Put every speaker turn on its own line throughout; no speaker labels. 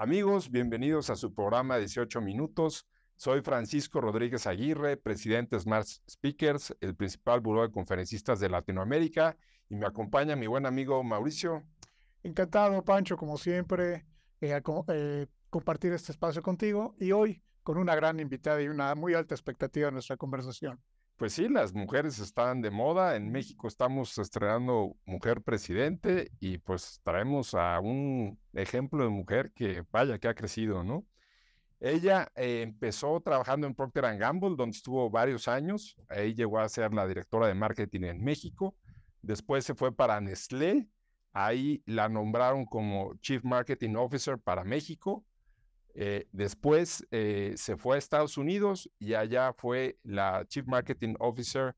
Amigos, bienvenidos a su programa 18 Minutos. Soy Francisco Rodríguez Aguirre, presidente Smart Speakers, el principal buró de conferencistas de Latinoamérica, y me acompaña mi buen amigo Mauricio.
Encantado, Pancho, como siempre, eh, eh, compartir este espacio contigo y hoy con una gran invitada y una muy alta expectativa de nuestra conversación
pues sí, las mujeres están de moda. En México estamos estrenando Mujer Presidente y pues traemos a un ejemplo de mujer que vaya que ha crecido, ¿no? Ella eh, empezó trabajando en Procter Gamble, donde estuvo varios años. Ahí llegó a ser la directora de marketing en México. Después se fue para Nestlé. Ahí la nombraron como Chief Marketing Officer para México eh, después eh, se fue a Estados Unidos y allá fue la Chief Marketing Officer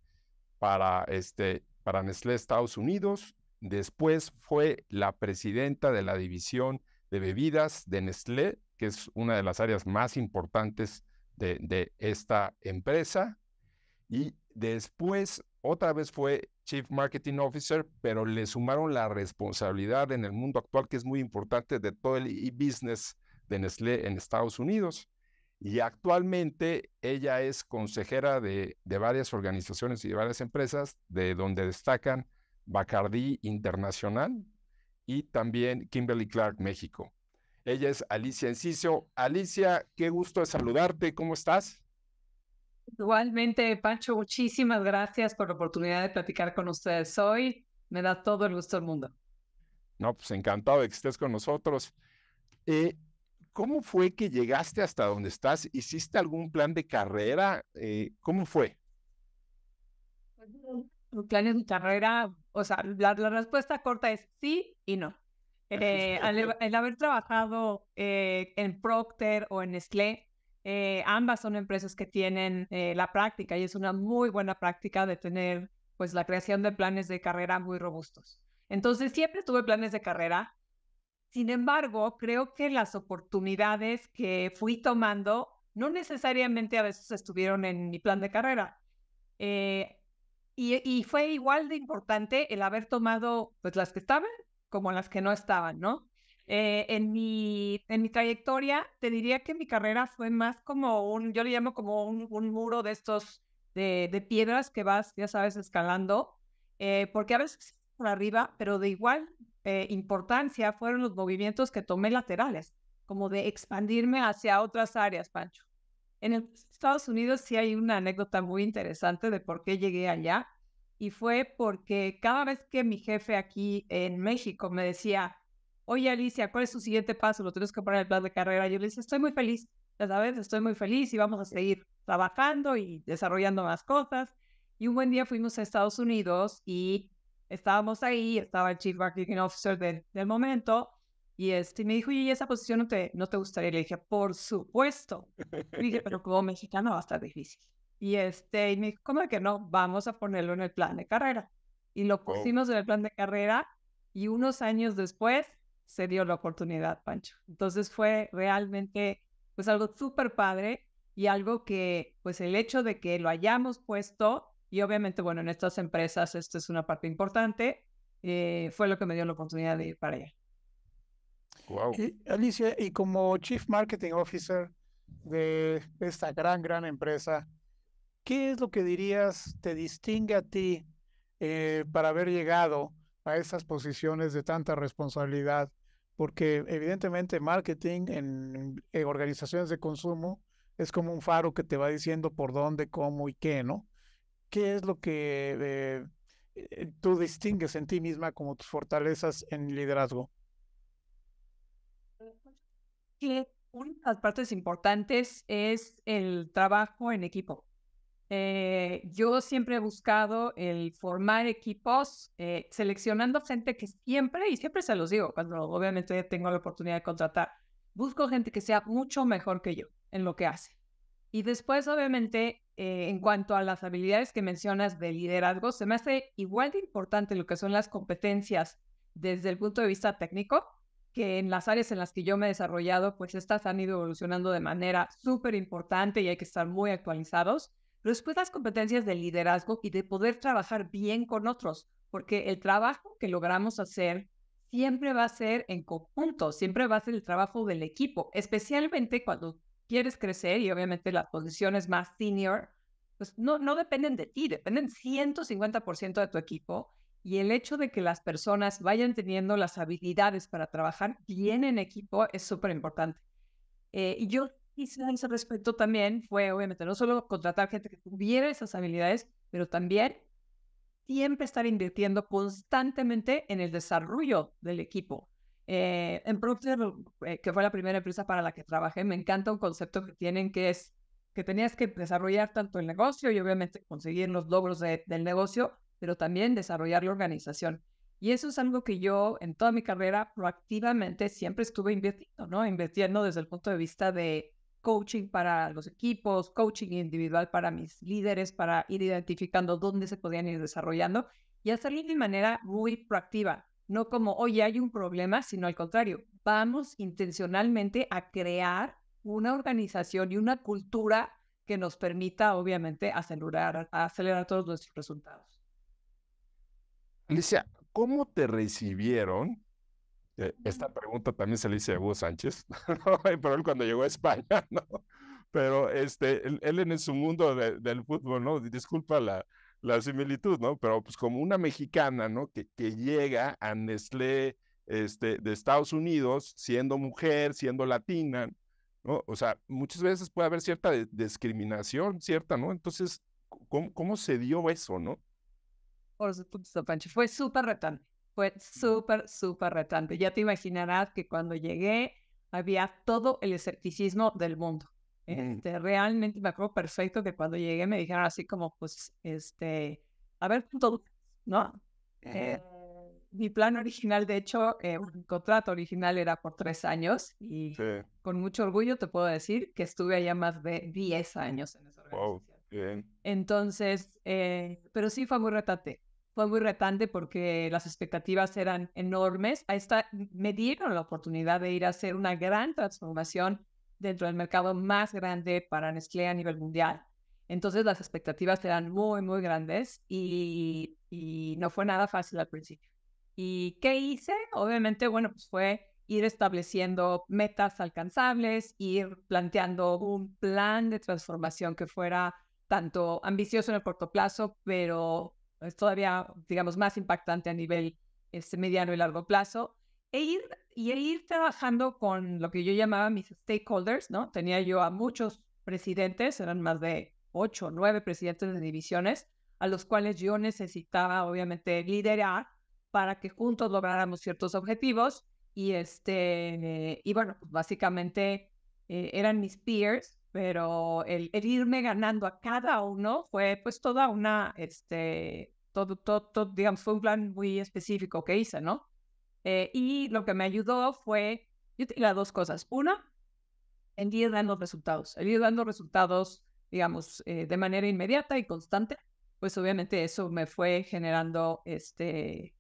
para, este, para Nestlé Estados Unidos. Después fue la presidenta de la división de bebidas de Nestlé, que es una de las áreas más importantes de, de esta empresa. Y después otra vez fue Chief Marketing Officer, pero le sumaron la responsabilidad en el mundo actual, que es muy importante, de todo el e-business de Nestlé en Estados Unidos y actualmente ella es consejera de, de varias organizaciones y de varias empresas, de donde destacan Bacardi Internacional y también Kimberly Clark México. Ella es Alicia Enciso. Alicia, qué gusto saludarte. ¿Cómo estás?
Igualmente, Pancho, muchísimas gracias por la oportunidad de platicar con ustedes hoy. Me da todo el gusto del mundo.
No, pues encantado de que estés con nosotros. Eh, ¿cómo fue que llegaste hasta donde estás? ¿Hiciste algún plan de carrera? Eh, ¿Cómo fue?
Pues, planes de carrera, o sea, la, respuesta corta es sí y no. Eh, al, el haber trabajado eh, en Procter o en Nestlé, ambas son empresas que tienen la práctica y es una muy buena práctica de tener pues la creación de planes de carrera muy robustos. Entonces siempre tuve planes de carrera, sin embargo, creo que las oportunidades que fui tomando no necesariamente a veces estuvieron en mi plan de carrera. Eh, y, fue igual de importante el haber tomado pues las que estaban como las que no estaban, ¿no? Eh, en, mi, en mi trayectoria, te diría que mi carrera fue más como un, yo le llamo como un, muro de estos, de, piedras que vas, ya sabes, escalando, eh, porque a veces por arriba, pero de igual eh, importancia fueron los movimientos que tomé laterales, como de expandirme hacia otras áreas, Pancho. En Estados Unidos sí hay una anécdota muy interesante de por qué llegué allá y fue porque cada vez que mi jefe aquí en México me decía, oye Alicia, ¿cuál es tu siguiente paso? Lo tienes que poner en el plan de carrera. Yo le decía, estoy muy feliz, ya sabes, estoy muy feliz y vamos a seguir trabajando y desarrollando más cosas. Y un buen día fuimos a Estados Unidos y estábamos ahí, estaba el Chief Marketing Officer del momento, y este, me dijo, y esa posición no te, no te gustaría. Le dije, por supuesto. Y dije, pero como mexicano va a estar difícil. Y, este, y me dijo, ¿cómo de que no? Vamos a ponerlo en el plan de carrera. Y lo oh. pusimos en el plan de carrera y unos años después se dio la oportunidad, Pancho. Entonces fue realmente pues algo súper padre y algo que pues el hecho de que lo hayamos puesto y obviamente, bueno, en estas empresas esto es una parte importante. Eh, fue lo que me dio la oportunidad de ir para allá.
Wow.
Alicia, y como Chief Marketing Officer de esta gran, gran empresa, ¿qué es lo que dirías te distingue a ti eh, para haber llegado a estas posiciones de tanta responsabilidad? Porque evidentemente marketing en organizaciones de consumo es como un faro que te va diciendo por dónde, cómo y qué, ¿no? ¿qué es lo que eh, eh, tú distingues en ti misma como tus fortalezas en liderazgo?
Que una de las partes importantes es el trabajo en equipo. Eh, yo siempre he buscado el formar equipos, seleccionando gente que siempre, y siempre se los digo, cuando obviamente tengo la oportunidad de contratar, busco gente que sea mucho mejor que yo en lo que hace. Y después, obviamente, eh, en cuanto a las habilidades que mencionas de liderazgo, se me hace igual de importante lo que son las competencias desde el punto de vista técnico, que en las áreas en las que yo me he desarrollado, pues estas han ido evolucionando de manera súper importante y hay que estar muy actualizados. Pero después las competencias de liderazgo y de poder trabajar bien con otros, porque el trabajo que logramos hacer siempre va a ser en conjunto, siempre va a ser el trabajo del equipo, especialmente cuando quieres crecer y obviamente las posiciones más senior, pues no, no dependen de ti, dependen 150% de tu equipo y el hecho de que las personas vayan teniendo las habilidades para trabajar bien en equipo es súper importante. Eh, y yo hice en ese respecto también fue, obviamente, no solo contratar gente que tuviera esas habilidades, pero también siempre estar invirtiendo constantemente en el desarrollo del equipo. Eh, en Procter, eh, que fue la primera empresa para la que trabajé, me encanta un concepto que tienen que es que tenías que desarrollar tanto el negocio y obviamente conseguir los logros del negocio, pero también desarrollar la organización. Y eso es algo que yo en toda mi carrera proactivamente siempre estuve invirtiendo, ¿no? Invirtiendo desde el punto de vista de coaching para los equipos, coaching individual para mis líderes, para ir identificando dónde se podían ir desarrollando y hacerlo de manera muy proactiva no como, oye, hay un problema, sino al contrario, vamos intencionalmente a crear una organización y una cultura que nos permita, obviamente, acelerar, acelerar todos nuestros resultados.
Alicia, ¿cómo te recibieron? Eh, esta pregunta también se le hice a Hugo Sánchez, pero él cuando llegó a España, ¿no? Pero este, él, en su mundo del fútbol, ¿no? Disculpa la, la similitud, ¿no? Pero pues como una mexicana, ¿no? Que, que llega a Nestlé este, de Estados Unidos, siendo mujer, siendo latina, ¿no? O sea, muchas veces puede haber cierta discriminación, ¿cierta, no? Entonces, ¿cómo, se dio eso, no?
Por supuesto, Pancho, fue súper retante, fue súper, súper retante. Ya te imaginarás que cuando llegué había todo el escepticismo del mundo. Este, realmente me acuerdo perfecto que cuando llegué me dijeron así como, pues, este, a ver, ¿no? Eh, mi plan original, de hecho, eh, contrato original era por tres años y con mucho orgullo te puedo decir que estuve allá más de 10 años en esa organización. bien. Entonces, eh, pero sí fue muy retante. Fue muy retante porque las expectativas eran enormes. Ahí está, me dieron la oportunidad de ir a hacer una gran transformación dentro del mercado más grande para Nestlé a nivel mundial. Entonces las expectativas eran muy, muy grandes y, y no fue nada fácil al principio. ¿Y qué hice? Obviamente, bueno, pues fue ir estableciendo metas alcanzables, ir planteando un plan de transformación que fuera tanto ambicioso en el corto plazo, pero es todavía, digamos, más impactante a nivel este, mediano y largo plazo, e ir y ir trabajando con lo que yo llamaba mis stakeholders, ¿no? Tenía yo a muchos presidentes, eran más de ocho o nueve presidentes de divisiones, a los cuales yo necesitaba obviamente liderar para que juntos lográramos ciertos objetivos y este y bueno pues, básicamente eh, eran mis peers pero el, irme ganando a cada uno fue pues toda una este todo, todo digamos fue un plan muy específico que hice no eh, y lo que me ayudó fue, yo tenía dos cosas. Una, el ir dando resultados, el ir dando resultados, digamos, eh, de manera inmediata y constante, pues obviamente eso me fue generando este,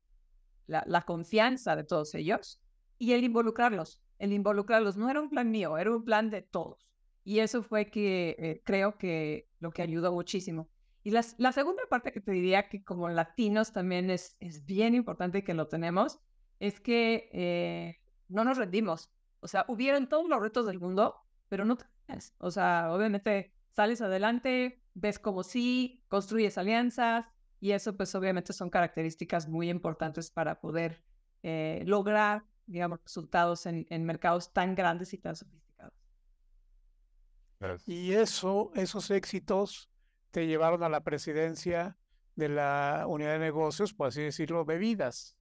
la, la confianza de todos ellos y el involucrarlos. El involucrarlos no era un plan mío, era un plan de todos. Y eso fue que eh, creo que lo que ayudó muchísimo. Y la segunda parte que te diría que como latinos también es, es bien importante que lo tenemos, es que eh, no nos rendimos. O sea, hubieron todos los retos del mundo, pero no tienes. O sea, obviamente sales adelante, ves como sí, construyes alianzas y eso pues obviamente son características muy importantes para poder eh, lograr, digamos, resultados en, en, mercados tan grandes y tan sofisticados. Y eso, esos éxitos
te llevaron a la presidencia de la unidad de negocios, por así decirlo, bebidas.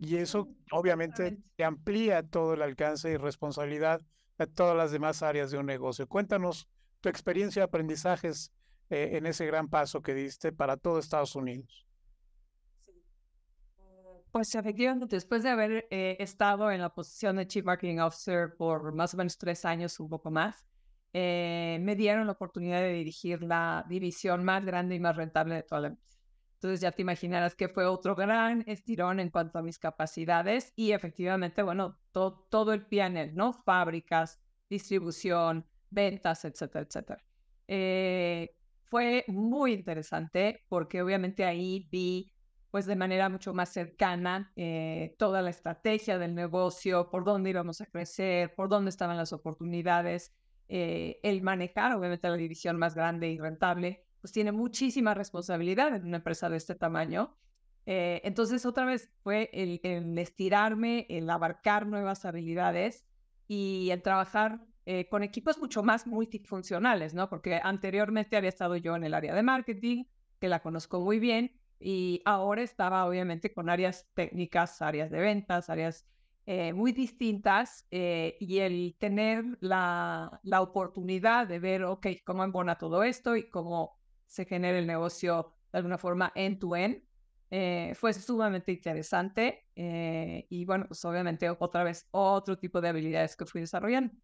Y eso mm, obviamente te amplía todo el alcance y responsabilidad a todas las demás áreas de un negocio. Cuéntanos tu experiencia de aprendizajes eh, en ese gran paso que diste para todo Estados Unidos.
Eh, pues efectivamente, después de haber eh, estado en la posición de Chief Marketing Officer por más o menos tres años, un poco más, me dieron la oportunidad de dirigir la división más grande y más rentable de toda la empresa. Entonces ya te imaginarás que fue otro gran estirón en cuanto a mis capacidades y efectivamente, bueno, todo el panel, ¿no? Fábricas, distribución, ventas, etcétera, etcétera. Eh, fue muy interesante porque obviamente ahí vi pues de manera mucho más cercana eh, toda la estrategia del negocio, por dónde íbamos a crecer, por dónde estaban las oportunidades, eh, el manejar obviamente la división más grande y rentable pues tiene muchísima responsabilidad en una empresa de este tamaño. Eh, entonces, otra vez fue el, estirarme, el abarcar nuevas habilidades y el trabajar eh, con equipos mucho más multifuncionales, ¿no? Porque anteriormente había estado yo en el área de marketing, que la conozco muy bien, y ahora estaba obviamente con áreas técnicas, áreas de ventas, áreas eh, muy distintas y el tener la, la, oportunidad de ver, ok, cómo embona todo esto y cómo se genere el negocio de alguna forma end-to-end. Eh, fue sumamente interesante eh, y bueno, pues obviamente otra vez otro tipo de habilidades que fui desarrollando.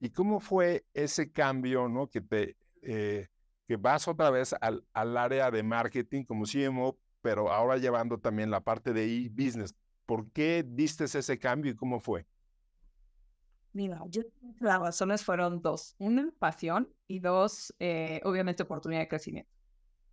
¿Y cómo fue ese cambio, no? Que te, eh, que vas otra vez al, al, área de marketing como CMO, pero ahora llevando también la parte de e-business. ¿Por qué diste ese cambio y cómo fue?
Mira, yo las razones fueron dos. Una, pasión y dos, eh, obviamente, oportunidad de crecimiento.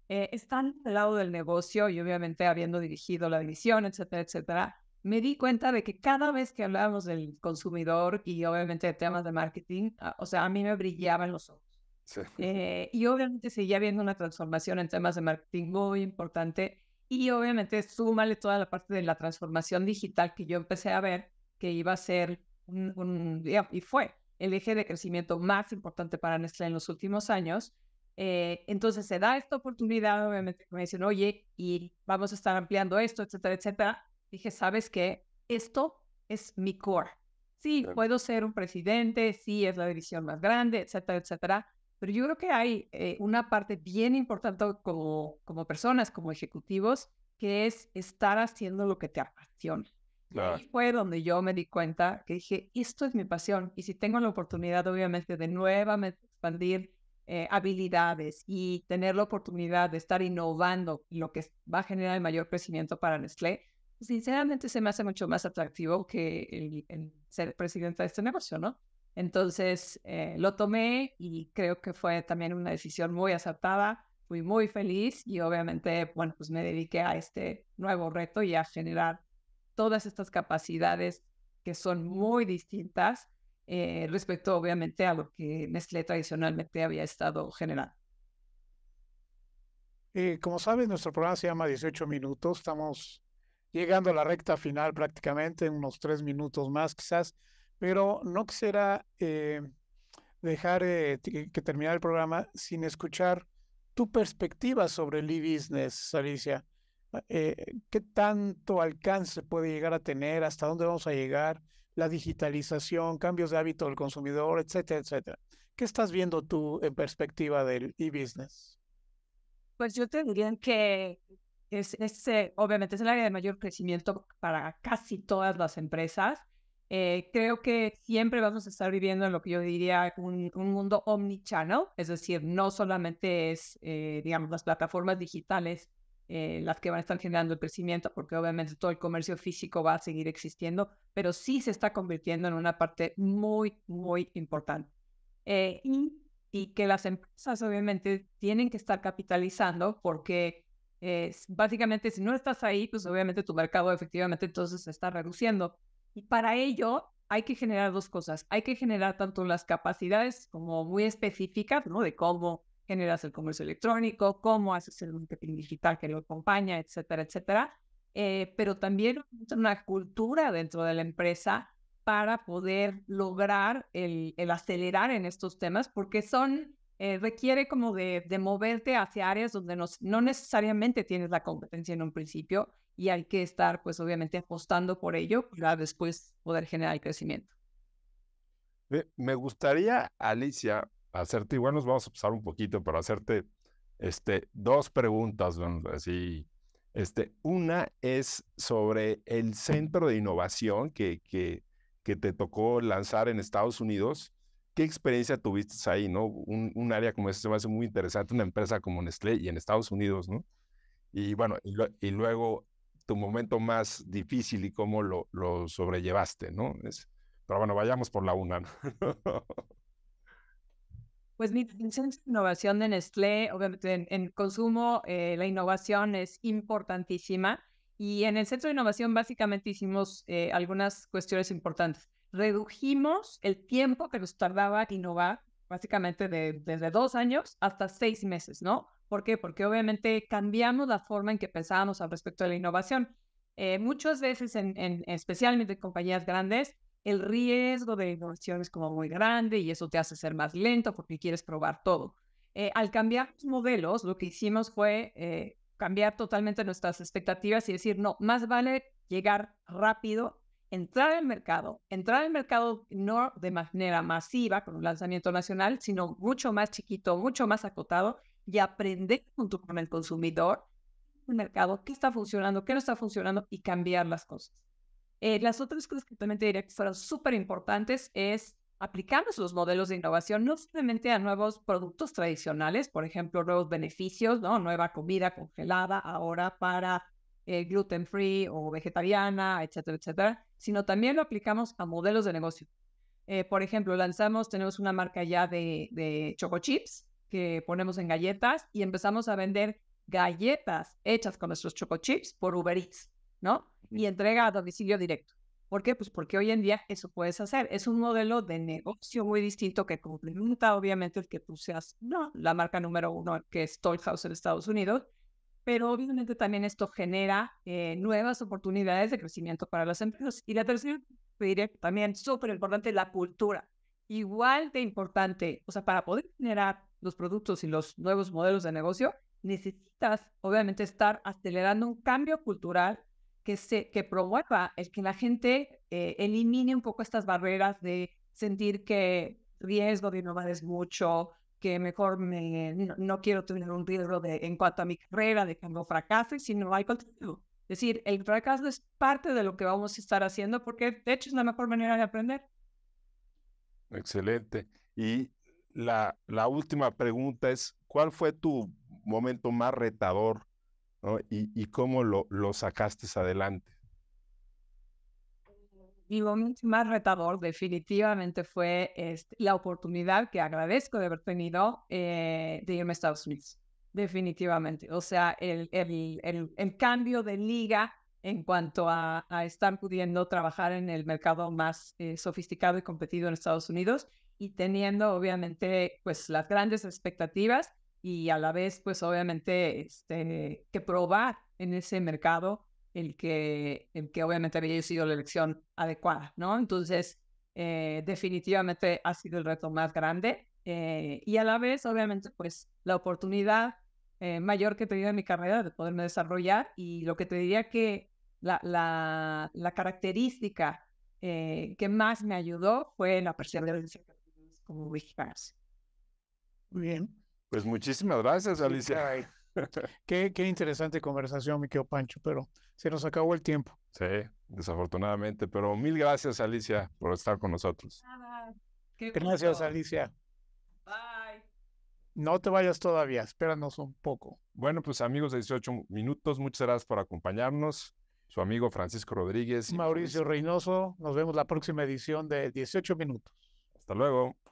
estando eh, están al lado del negocio y obviamente habiendo dirigido la división, etcétera, etcétera, me di cuenta de que cada vez que hablábamos del consumidor y obviamente de temas de marketing, ah, o sea, a mí me brillaban los ojos. Eh, y obviamente seguía habiendo una transformación en temas de marketing muy importante y obviamente súmale toda la parte de la transformación digital que yo empecé a ver que iba a ser y fue el eje de crecimiento más importante para Nestlé en los últimos años. Eh, entonces se da esta oportunidad, obviamente me dicen, oye, y vamos a estar ampliando esto, etcétera, etcétera. Dije, ¿sabes qué? Esto es mi core. Sí, puedo ser un presidente, sí, es la división más grande, etcétera, etcétera. Pero yo creo que hay eh, una parte bien importante como, como personas, como ejecutivos, que es estar haciendo lo que te apasiona fue donde yo me di cuenta que dije, esto es mi pasión. Y si tengo la oportunidad, obviamente, de nuevamente expandir eh, habilidades y tener la oportunidad de estar innovando lo que va a generar el mayor crecimiento para Nestlé, pues, sinceramente se me hace mucho más atractivo que el, ser presidenta de este negocio, ¿no? Entonces eh, lo tomé y creo que fue también una decisión muy acertada. Fui muy feliz y obviamente, bueno, pues me dediqué a este nuevo reto y a generar todas estas capacidades que son muy distintas eh, respecto obviamente a lo que Nestlé tradicionalmente había estado generando.
Eh, como sabes, nuestro programa se llama 18 minutos. Estamos llegando a la recta final prácticamente, unos tres minutos más quizás, pero no quisiera eh, dejar que terminar el programa sin escuchar tu perspectiva sobre el e-business, Alicia. Eh, qué tanto alcance puede llegar a tener, hasta dónde vamos a llegar, la digitalización, cambios de hábito del consumidor, etcétera, etcétera. ¿Qué estás viendo tú en perspectiva del e-business?
Pues yo te diría que es, eh, obviamente es el área de mayor crecimiento para casi todas las empresas. Eh, creo que siempre vamos a estar viviendo en lo que yo diría un, mundo omnichannel, es decir, no solamente es, digamos, las plataformas digitales eh, las que van a estar generando el crecimiento, porque obviamente todo el comercio físico va a seguir existiendo, pero sí se está convirtiendo en una parte muy, muy importante. Eh, y, que las empresas obviamente tienen que estar capitalizando porque eh, básicamente si no estás ahí, pues obviamente tu mercado efectivamente entonces se está reduciendo. Y para ello hay que generar dos cosas. Hay que generar tanto las capacidades como muy específicas, ¿no? De cómo generas el comercio electrónico, cómo haces el marketing digital que lo acompaña, etcétera, etcétera. Eh, pero también una cultura dentro de la empresa para poder lograr el, acelerar en estos temas, porque son, eh, requiere como de, moverte hacia áreas donde no, no necesariamente tienes la competencia en un principio y hay que estar, pues obviamente, apostando por ello para después poder generar el crecimiento.
Me gustaría, Alicia, hacerte, igual nos vamos a pasar un poquito, pero hacerte este, dos preguntas, ¿no? así. Este, una es sobre el centro de innovación que, que, que te tocó lanzar en Estados Unidos. ¿Qué experiencia tuviste ahí, no? Un, área como este se me hace muy interesante, una empresa como Nestlé y en Estados Unidos, ¿no? Y bueno, y, luego tu momento más difícil y cómo lo, lo sobrellevaste, ¿no? Es, pero bueno, vayamos por la una. ¿no?
Pues mi centro de innovación de Nestlé, obviamente en, consumo, eh, la innovación es importantísima. Y en el centro de innovación básicamente hicimos eh, algunas cuestiones importantes. Redujimos el tiempo que nos tardaba innovar, básicamente de, desde dos años hasta seis meses, ¿no? ¿Por qué? Porque obviamente cambiamos la forma en que pensábamos al respecto de la innovación. Eh, muchas veces, en, en, especialmente en compañías grandes, el riesgo de innovación es como muy grande y eso te hace ser más lento porque quieres probar todo. Eh, al cambiar los modelos, lo que hicimos fue eh, cambiar totalmente nuestras expectativas y decir, no, más vale llegar rápido, entrar al mercado, entrar al mercado no de manera masiva con un lanzamiento nacional, sino mucho más chiquito, mucho más acotado y aprender junto con el consumidor el mercado, qué está funcionando, qué no está funcionando y cambiar las cosas. Eh, las otras cosas que también te diría que fueron súper importantes es aplicar nuestros modelos de innovación no solamente a nuevos productos tradicionales, por ejemplo, nuevos beneficios, ¿no? Nueva comida congelada ahora para eh, gluten free o vegetariana, etcétera, etcétera, sino también lo aplicamos a modelos de negocio. Eh, por ejemplo, lanzamos, tenemos una marca ya de, de choco chips que ponemos en galletas y empezamos a vender galletas hechas con nuestros choco chips por Uber Eats. ¿no? Y entrega a domicilio directo. ¿Por qué? Pues porque hoy en día eso puedes hacer. Es un modelo de negocio muy distinto que complementa obviamente el que tú seas no, la marca número uno que es House en Estados Unidos, pero obviamente también esto genera eh, nuevas oportunidades de crecimiento para las empresas. Y la tercera, diría también súper importante, la cultura. Igual de importante, o sea, para poder generar los productos y los nuevos modelos de negocio, necesitas obviamente estar acelerando un cambio cultural que, se, que promueva es que la gente eh, elimine un poco estas barreras de sentir que riesgo de innovar es mucho, que mejor me, no, quiero tener un riesgo de, en cuanto a mi carrera, de que no fracase, sino hay continuo. Es decir, el fracaso es parte de lo que vamos a estar haciendo porque de hecho es la mejor manera de aprender.
Excelente. Y la, la última pregunta es, ¿cuál fue tu momento más retador y, cómo lo, lo sacaste adelante.
Mi momento más retador definitivamente fue este, la oportunidad que agradezco de haber tenido eh, de irme a Estados Unidos. Definitivamente. O sea, el, cambio de liga en cuanto a, estar pudiendo trabajar en el mercado más eh, sofisticado y competido en Estados Unidos y teniendo obviamente pues las grandes expectativas y a la vez, pues obviamente, este, que probar en ese mercado el que, el que obviamente había sido la elección adecuada, ¿no? Entonces, eh, definitivamente ha sido el reto más grande eh, y a la vez, obviamente, pues la oportunidad eh, mayor que he tenido en mi carrera de poderme desarrollar y lo que te diría que la, la, característica que más me ayudó fue la perseverancia como Muy bien.
Pues muchísimas gracias, Alicia.
qué, interesante conversación, mi querido Pancho, pero se nos acabó el tiempo.
Sí, desafortunadamente, pero mil gracias, Alicia, por estar con nosotros.
gracias,
Alicia.
Bye. No te vayas todavía, espéranos un poco. Bueno, pues amigos de 18 minutos, muchas gracias por acompañarnos. Su amigo Francisco Rodríguez. Mauricio Reynoso, nos vemos la próxima edición de
18 minutos. Hasta luego.